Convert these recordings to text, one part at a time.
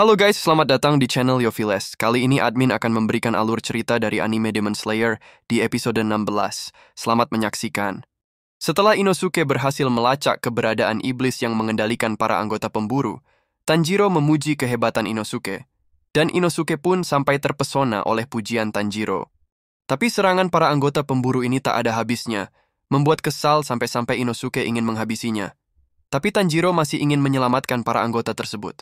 Halo guys, selamat datang di channel Yofiles. Kali ini admin akan memberikan alur cerita dari anime Demon Slayer di episode 16. Selamat menyaksikan. Setelah Inosuke berhasil melacak keberadaan iblis yang mengendalikan para anggota pemburu, Tanjiro memuji kehebatan Inosuke. Dan Inosuke pun sampai terpesona oleh pujian Tanjiro. Tapi serangan para anggota pemburu ini tak ada habisnya, membuat kesal sampai-sampai Inosuke ingin menghabisinya. Tapi Tanjiro masih ingin menyelamatkan para anggota tersebut.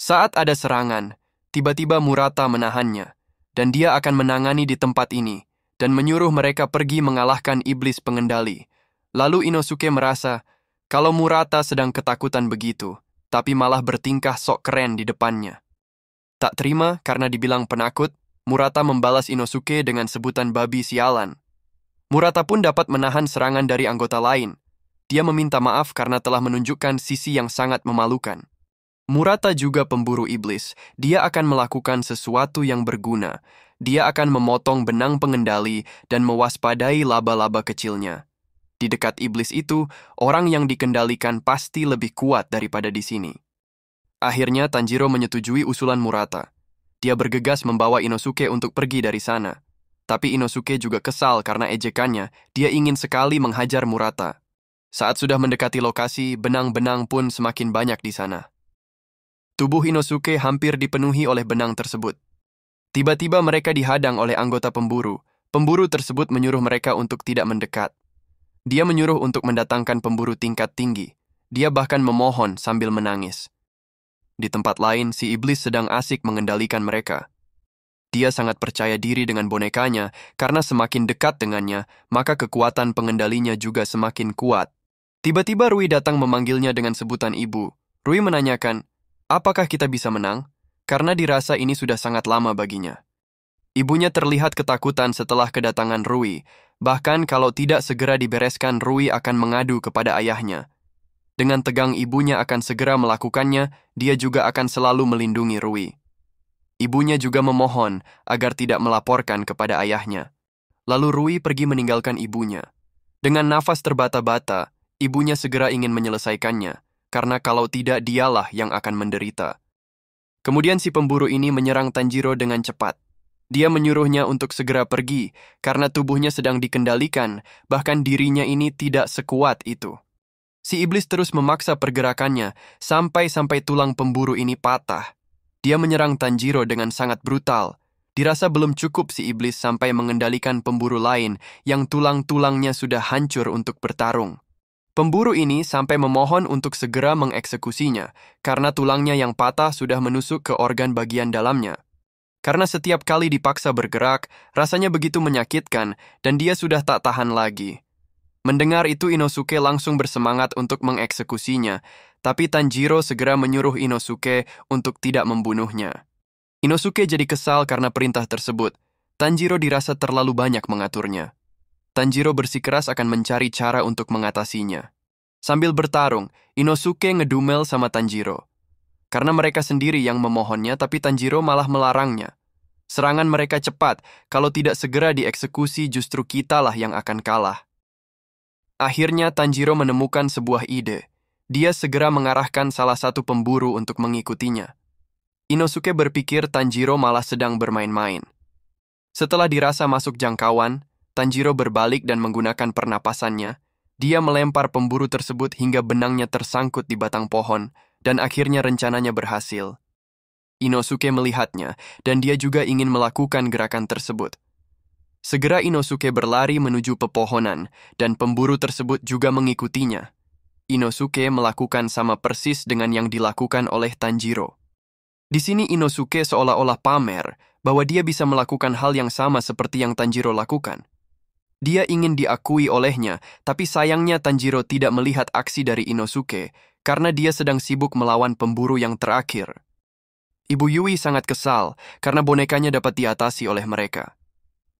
Saat ada serangan, tiba-tiba Murata menahannya, dan dia akan menangani di tempat ini, dan menyuruh mereka pergi mengalahkan iblis pengendali. Lalu Inosuke merasa, kalau Murata sedang ketakutan begitu, tapi malah bertingkah sok keren di depannya. Tak terima karena dibilang penakut, Murata membalas Inosuke dengan sebutan babi sialan. Murata pun dapat menahan serangan dari anggota lain. Dia meminta maaf karena telah menunjukkan sisi yang sangat memalukan. Murata juga pemburu iblis. Dia akan melakukan sesuatu yang berguna. Dia akan memotong benang pengendali dan mewaspadai laba-laba kecilnya. Di dekat iblis itu, orang yang dikendalikan pasti lebih kuat daripada di sini. Akhirnya Tanjiro menyetujui usulan Murata. Dia bergegas membawa Inosuke untuk pergi dari sana. Tapi Inosuke juga kesal karena ejekannya. Dia ingin sekali menghajar Murata. Saat sudah mendekati lokasi, benang-benang pun semakin banyak di sana. Tubuh Inosuke hampir dipenuhi oleh benang tersebut. Tiba-tiba mereka dihadang oleh anggota pemburu. Pemburu tersebut menyuruh mereka untuk tidak mendekat. Dia menyuruh untuk mendatangkan pemburu tingkat tinggi. Dia bahkan memohon sambil menangis. Di tempat lain, si iblis sedang asik mengendalikan mereka. Dia sangat percaya diri dengan bonekanya karena semakin dekat dengannya, maka kekuatan pengendalinya juga semakin kuat. Tiba-tiba Rui datang memanggilnya dengan sebutan ibu. Rui menanyakan, Apakah kita bisa menang? Karena dirasa ini sudah sangat lama baginya. Ibunya terlihat ketakutan setelah kedatangan Rui, bahkan kalau tidak segera dibereskan Rui akan mengadu kepada ayahnya. Dengan tegang ibunya akan segera melakukannya, dia juga akan selalu melindungi Rui. Ibunya juga memohon agar tidak melaporkan kepada ayahnya. Lalu Rui pergi meninggalkan ibunya. Dengan nafas terbata-bata, ibunya segera ingin menyelesaikannya karena kalau tidak dialah yang akan menderita. Kemudian si pemburu ini menyerang Tanjiro dengan cepat. Dia menyuruhnya untuk segera pergi karena tubuhnya sedang dikendalikan, bahkan dirinya ini tidak sekuat itu. Si iblis terus memaksa pergerakannya sampai-sampai tulang pemburu ini patah. Dia menyerang Tanjiro dengan sangat brutal. Dirasa belum cukup si iblis sampai mengendalikan pemburu lain yang tulang-tulangnya sudah hancur untuk bertarung. Pemburu ini sampai memohon untuk segera mengeksekusinya karena tulangnya yang patah sudah menusuk ke organ bagian dalamnya. Karena setiap kali dipaksa bergerak, rasanya begitu menyakitkan dan dia sudah tak tahan lagi. Mendengar itu Inosuke langsung bersemangat untuk mengeksekusinya, tapi Tanjiro segera menyuruh Inosuke untuk tidak membunuhnya. Inosuke jadi kesal karena perintah tersebut. Tanjiro dirasa terlalu banyak mengaturnya. Tanjiro bersikeras akan mencari cara untuk mengatasinya. Sambil bertarung, Inosuke ngedumel sama Tanjiro. Karena mereka sendiri yang memohonnya tapi Tanjiro malah melarangnya. Serangan mereka cepat, kalau tidak segera dieksekusi justru kitalah yang akan kalah. Akhirnya Tanjiro menemukan sebuah ide. Dia segera mengarahkan salah satu pemburu untuk mengikutinya. Inosuke berpikir Tanjiro malah sedang bermain-main. Setelah dirasa masuk jangkauan, Tanjiro berbalik dan menggunakan pernapasannya. Dia melempar pemburu tersebut hingga benangnya tersangkut di batang pohon, dan akhirnya rencananya berhasil. Inosuke melihatnya, dan dia juga ingin melakukan gerakan tersebut. Segera Inosuke berlari menuju pepohonan, dan pemburu tersebut juga mengikutinya. Inosuke melakukan sama persis dengan yang dilakukan oleh Tanjiro. Di sini Inosuke seolah-olah pamer bahwa dia bisa melakukan hal yang sama seperti yang Tanjiro lakukan. Dia ingin diakui olehnya, tapi sayangnya Tanjiro tidak melihat aksi dari Inosuke karena dia sedang sibuk melawan pemburu yang terakhir. Ibu Yui sangat kesal karena bonekanya dapat diatasi oleh mereka.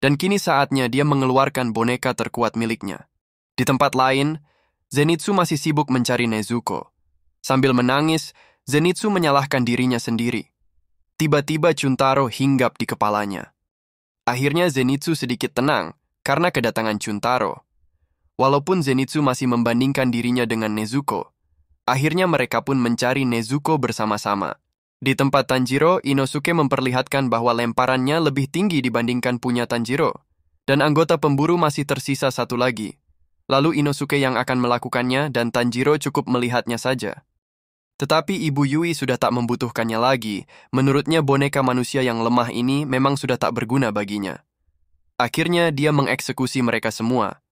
Dan kini saatnya dia mengeluarkan boneka terkuat miliknya. Di tempat lain, Zenitsu masih sibuk mencari Nezuko. Sambil menangis, Zenitsu menyalahkan dirinya sendiri. Tiba-tiba Chuntaro hinggap di kepalanya. Akhirnya Zenitsu sedikit tenang karena kedatangan Chuntaro. Walaupun Zenitsu masih membandingkan dirinya dengan Nezuko, akhirnya mereka pun mencari Nezuko bersama-sama. Di tempat Tanjiro, Inosuke memperlihatkan bahwa lemparannya lebih tinggi dibandingkan punya Tanjiro, dan anggota pemburu masih tersisa satu lagi. Lalu Inosuke yang akan melakukannya dan Tanjiro cukup melihatnya saja. Tetapi Ibu Yui sudah tak membutuhkannya lagi, menurutnya boneka manusia yang lemah ini memang sudah tak berguna baginya. Akhirnya dia mengeksekusi mereka semua.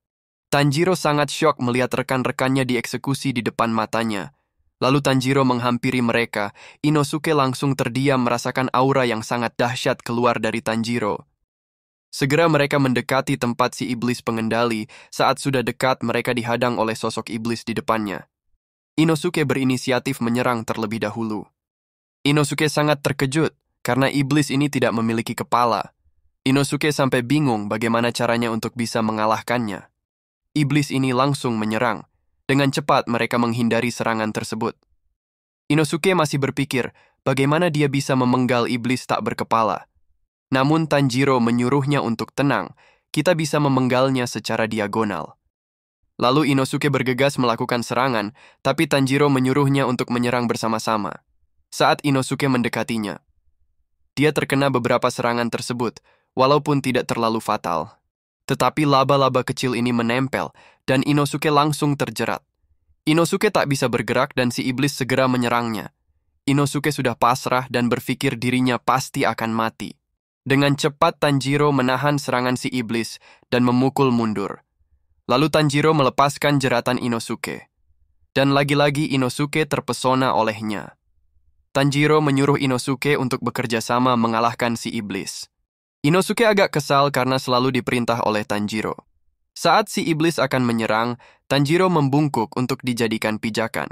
Tanjiro sangat syok melihat rekan-rekannya dieksekusi di depan matanya. Lalu Tanjiro menghampiri mereka, Inosuke langsung terdiam merasakan aura yang sangat dahsyat keluar dari Tanjiro. Segera mereka mendekati tempat si iblis pengendali, saat sudah dekat mereka dihadang oleh sosok iblis di depannya. Inosuke berinisiatif menyerang terlebih dahulu. Inosuke sangat terkejut, karena iblis ini tidak memiliki kepala. Inosuke sampai bingung bagaimana caranya untuk bisa mengalahkannya. Iblis ini langsung menyerang. Dengan cepat mereka menghindari serangan tersebut. Inosuke masih berpikir bagaimana dia bisa memenggal iblis tak berkepala. Namun Tanjiro menyuruhnya untuk tenang, kita bisa memenggalnya secara diagonal. Lalu Inosuke bergegas melakukan serangan, tapi Tanjiro menyuruhnya untuk menyerang bersama-sama. Saat Inosuke mendekatinya, dia terkena beberapa serangan tersebut, walaupun tidak terlalu fatal. Tetapi laba-laba kecil ini menempel, dan Inosuke langsung terjerat. Inosuke tak bisa bergerak dan si iblis segera menyerangnya. Inosuke sudah pasrah dan berpikir dirinya pasti akan mati. Dengan cepat Tanjiro menahan serangan si iblis dan memukul mundur. Lalu Tanjiro melepaskan jeratan Inosuke. Dan lagi-lagi Inosuke terpesona olehnya. Tanjiro menyuruh Inosuke untuk bekerja sama mengalahkan si iblis. Inosuke agak kesal karena selalu diperintah oleh Tanjiro. Saat si iblis akan menyerang, Tanjiro membungkuk untuk dijadikan pijakan.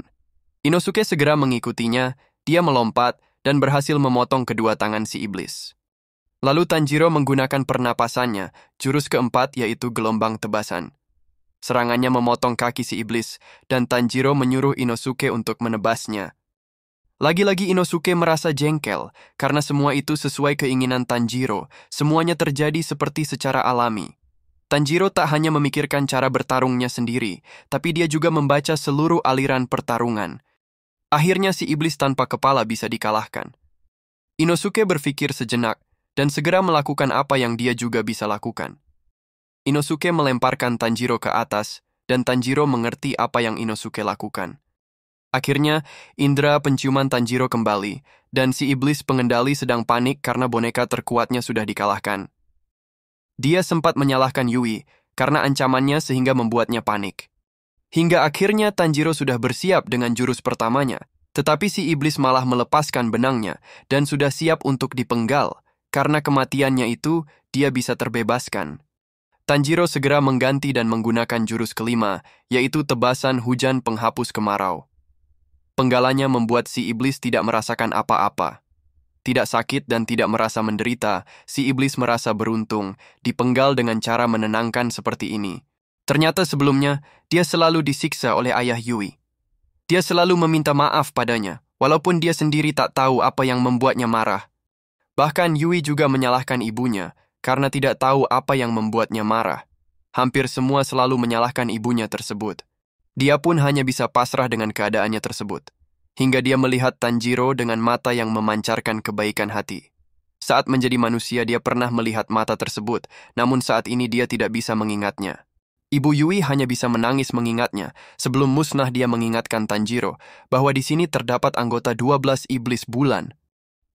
Inosuke segera mengikutinya, dia melompat dan berhasil memotong kedua tangan si iblis. Lalu Tanjiro menggunakan pernapasannya, jurus keempat yaitu gelombang tebasan. Serangannya memotong kaki si iblis, dan Tanjiro menyuruh Inosuke untuk menebasnya, lagi-lagi Inosuke merasa jengkel karena semua itu sesuai keinginan Tanjiro. Semuanya terjadi seperti secara alami. Tanjiro tak hanya memikirkan cara bertarungnya sendiri, tapi dia juga membaca seluruh aliran pertarungan. Akhirnya si iblis tanpa kepala bisa dikalahkan. Inosuke berpikir sejenak dan segera melakukan apa yang dia juga bisa lakukan. Inosuke melemparkan Tanjiro ke atas, dan Tanjiro mengerti apa yang Inosuke lakukan. Akhirnya, Indra penciuman Tanjiro kembali, dan si iblis pengendali sedang panik karena boneka terkuatnya sudah dikalahkan. Dia sempat menyalahkan Yui karena ancamannya sehingga membuatnya panik. Hingga akhirnya Tanjiro sudah bersiap dengan jurus pertamanya, tetapi si iblis malah melepaskan benangnya dan sudah siap untuk dipenggal. Karena kematiannya itu, dia bisa terbebaskan. Tanjiro segera mengganti dan menggunakan jurus kelima, yaitu tebasan hujan penghapus kemarau. Penggalanya membuat si iblis tidak merasakan apa-apa. Tidak sakit dan tidak merasa menderita, si iblis merasa beruntung, dipenggal dengan cara menenangkan seperti ini. Ternyata sebelumnya, dia selalu disiksa oleh ayah Yui. Dia selalu meminta maaf padanya, walaupun dia sendiri tak tahu apa yang membuatnya marah. Bahkan Yui juga menyalahkan ibunya, karena tidak tahu apa yang membuatnya marah. Hampir semua selalu menyalahkan ibunya tersebut. Dia pun hanya bisa pasrah dengan keadaannya tersebut, hingga dia melihat Tanjiro dengan mata yang memancarkan kebaikan hati. Saat menjadi manusia, dia pernah melihat mata tersebut, namun saat ini dia tidak bisa mengingatnya. Ibu Yui hanya bisa menangis mengingatnya sebelum musnah dia mengingatkan Tanjiro bahwa di sini terdapat anggota 12 iblis bulan.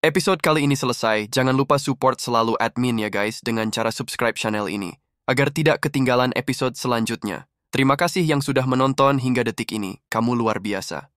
Episode kali ini selesai. Jangan lupa support selalu admin ya guys dengan cara subscribe channel ini agar tidak ketinggalan episode selanjutnya. Terima kasih yang sudah menonton hingga detik ini. Kamu luar biasa.